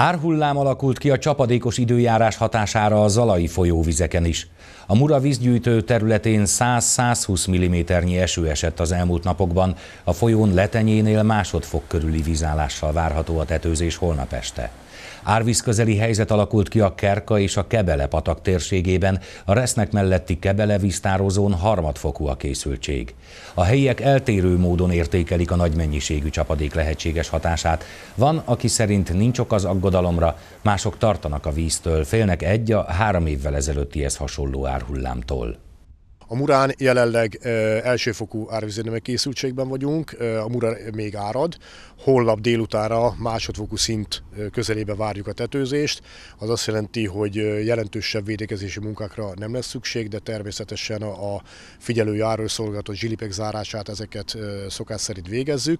Árhullám alakult ki a csapadékos időjárás hatására a zalai folyóvizeken is. A Mura vízgyűjtő területén 100-120 mm eső esett az elmúlt napokban, a folyón letenyénél másodfok körüli vízállással várható a tetőzés holnap este. Árvíz közeli helyzet alakult ki a Kerka és a Kebele patak térségében, a Resznek melletti Kebele víztározón harmadfokú a készültség. A helyiek eltérő módon értékelik a nagy mennyiségű csapadék lehetséges hatását. Van, aki szerint nincs ok az aggodalmat, aggodalomra, mások tartanak a víztől, félnek egy a három évvel ezelőttihez hasonló árhullámtól. A Murán jelenleg elsőfokú árvízvédelmi készültségben vagyunk, a Murán még árad, holnap délutára másodfokú szint közelébe várjuk a tetőzést, az azt jelenti, hogy jelentősebb védekezési munkákra nem lesz szükség, de természetesen a figyelő járőszolgálatot, zsilipek zárását, ezeket szokás szerint végezzük.